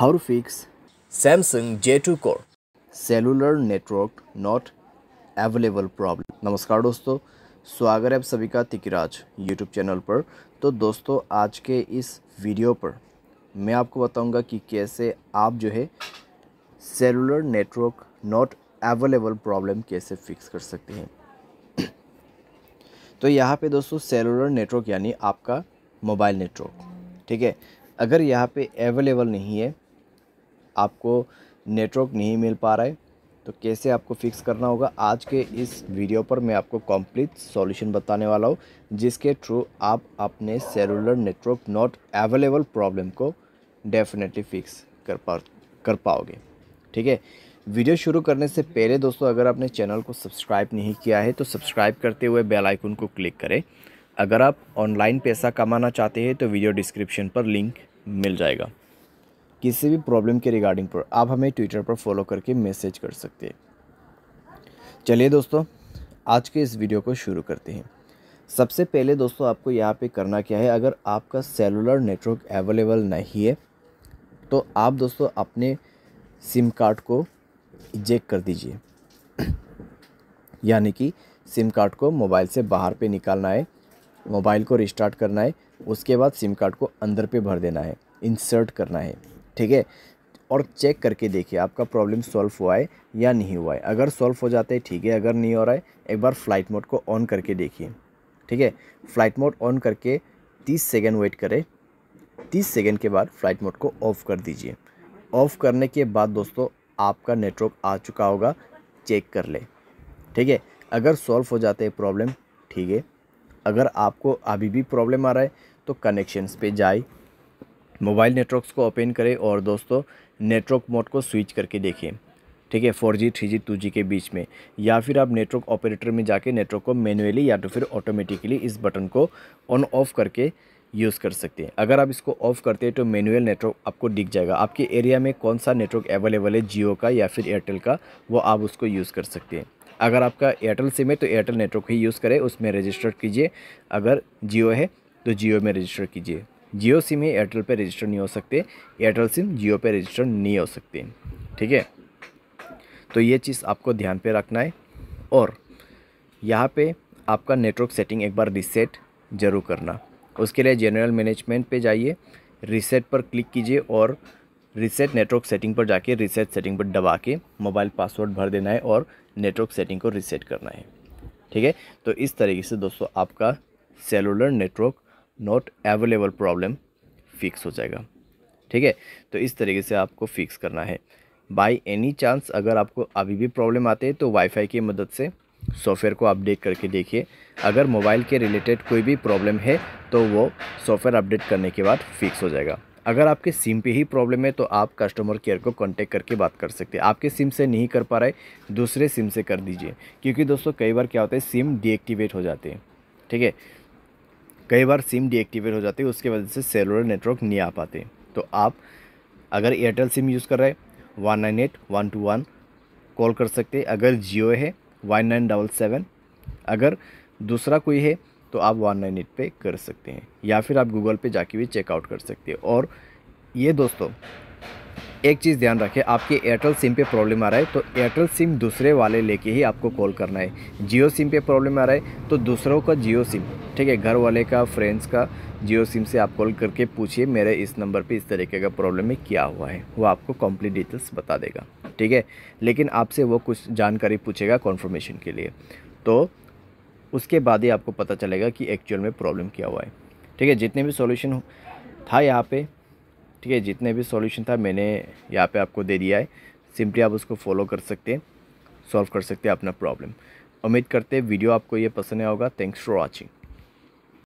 How to fix Samsung J2 Core cellular network not available problem नमस्कार दोस्तों स्वागत है आप सभी का तिकराज यूट्यूब चैनल पर तो दोस्तों आज के इस वीडियो पर मैं आपको बताऊंगा कि कैसे आप जो है cellular network not available problem कैसे फिक्स कर सकते हैं तो यहाँ पे दोस्तों सेलुलर नेटवर्क यानी आपका मोबाइल नेटवर्क ठीक है अगर यहाँ पे अवेलेबल नहीं है आपको नेटवर्क नहीं मिल पा रहा है तो कैसे आपको फिक्स करना होगा आज के इस वीडियो पर मैं आपको कंप्लीट सॉल्यूशन बताने वाला हूँ जिसके थ्रू आप अपने cellular network not available problem को डेफिनेटली फिक्स कर पा कर पाओगे ठीक है वीडियो शुरू करने से पहले दोस्तों अगर आपने चैनल को सब्सक्राइब नहीं किया है तो सब्सक्राइब करते हुए बेल आइकन को क्लिक करें अगर आप ऑनलाइन पैसा कमाना चाहते हैं तो वीडियो डिस्क्रिप्शन पर लिंक मिल जाएगा किसी भी प्रॉब्लम के रिगार्डिंग पर आप हमें ट्विटर पर फॉलो करके मैसेज कर सकते हैं चलिए दोस्तों आज के इस वीडियो को शुरू करते हैं सबसे पहले दोस्तों आपको यहाँ पे करना क्या है अगर आपका सेलुलर नेटवर्क अवेलेबल नहीं है तो आप दोस्तों अपने सिम कार्ड को इजेक्ट कर दीजिए यानी कि सिम कार्ड को मोबाइल से बाहर पे निकालना है मोबाइल को रिस्टार्ट करना है उसके बाद सिम कार्ड को अंदर पे भर देना है इंसर्ट करना है ठीक है और चेक करके देखिए आपका प्रॉब्लम सॉल्व हुआ है या नहीं हुआ है अगर सॉल्व हो जाता है ठीक है अगर नहीं हो रहा है एक बार फ़्लाइट मोड को ऑन करके देखिए ठीक है फ़्लाइट मोड ऑन करके तीस सेकेंड वेट करें तीस सेकेंड के बाद फ़्लाइट मोड को ऑफ़ कर दीजिए ऑफ़ करने के बाद दोस्तों आपका नेटवर्क आ चुका होगा चेक कर ले ठीक है अगर सॉल्व हो जाते हैं प्रॉब्लम ठीक है अगर आपको अभी भी प्रॉब्लम आ रहा है तो कनेक्शंस पे जाए मोबाइल नेटवर्क्स को ओपन करें और दोस्तों नेटवर्क मोड को स्विच करके देखें ठीक है four G three G two G के बीच में या फिर आप नेटवर्क ऑपरेटर में जाके नेटवर्क को मैनुअली या तो फिर ऑटोमेटिकली इस बटन को ऑन ऑफ करके यूज़ कर सकते हैं अगर आप इसको ऑफ़ करते हैं तो मैनुअल नेटवर्क आपको दिख जाएगा आपके एरिया में कौन सा नेटवर्क अवेलेबल है जियो का या फिर एयरटेल का वो आप उसको यूज़ कर सकते हैं अगर आपका एयरटेल सिम है तो एयरटेल नेटवर्क ही यूज़ करें उसमें रजिस्टर कीजिए अगर जियो है तो जियो में रजिस्टर कीजिए जियो सिम ही एयरटेल पर रजिस्टर नहीं हो सकते एयरटेल सिम जियो पर रजिस्टर नहीं हो सकते ठीक है तो ये चीज़ आपको ध्यान पे रखना है और यहाँ पे आपका नेटवर्क सेटिंग एक बार रीसेट ज़रूर करना उसके लिए जनरल मैनेजमेंट पे जाइए रिसेट पर क्लिक कीजिए और रीसेट नेटवर्क सेटिंग पर जाके रीसेट सेटिंग पर दबा के मोबाइल पासवर्ड भर देना है और नेटवर्क सेटिंग को रिसेट करना है ठीक है तो इस तरीके से दोस्तों आपका cellular network not available problem fix हो जाएगा ठीक है तो इस तरीके से आपको फिक्स करना है बाय एनी चांस अगर आपको अभी भी प्रॉब्लम आते हैं तो वाईफाई की मदद से सॉफ्टवेयर को अपडेट करके देखिए अगर मोबाइल के रिलेटेड कोई भी प्रॉब्लम है तो वो सॉफ्टवेयर अपडेट करने के बाद फिक्स हो जाएगा अगर आपके सिम पे ही प्रॉब्लम है तो आप कस्टमर केयर को कांटेक्ट करके बात कर सकते हैं आपके सिम से नहीं कर पा रहे दूसरे सिम से कर दीजिए क्योंकि दोस्तों कई बार क्या होता है सिम डीएक्टिवेट हो जाते हैं ठीक है कई बार सिम डीएक्टिवेट हो जाती है उसके वजह से सेलुलर नेटवर्क नहीं आ पाते तो आप अगर एयरटेल सिम यूज़ कर रहे हैं one nine eight one two one call कर सकते अगर जियो है वन नाइन डबल सेवन अगर दूसरा कोई है तो आप वन नाइन एट पर कर सकते हैं या फिर आप गूगल पे जाके भी चेकआउट कर सकते हैं और ये दोस्तों एक चीज़ ध्यान रखें आपके एयरटेल सिम पे प्रॉब्लम आ रहा है तो एयरटेल सिम दूसरे वाले लेके ही आपको कॉल करना है जियो सिम पे प्रॉब्लम आ रहा है तो दूसरों का जियो सिम ठीक है घर वाले का फ्रेंड्स का जियो सिम से आप कॉल करके पूछिए मेरे इस नंबर पे इस तरीके का प्रॉब्लम में क्या हुआ है वो आपको कम्प्लीट डिटेल्स बता देगा ठीक है लेकिन आपसे वो कुछ जानकारी पूछेगा कॉन्फर्मेशन के लिए तो उसके बाद ही आपको पता चलेगा कि एक्चुअल में प्रॉब्लम क्या हुआ है ठीक है जितने भी सोल्यूशन था यहाँ पर ठीक है जितने भी सोल्यूशन था मैंने यहाँ पर आपको दे दिया है सिंपली आप उसको फॉलो कर सकते हैं सॉल्व कर सकते हैं अपना प्रॉब्लम उम्मीद करते हैं वीडियो आपको ये पसंद आया होगा थैंक्स फॉर वॉचिंग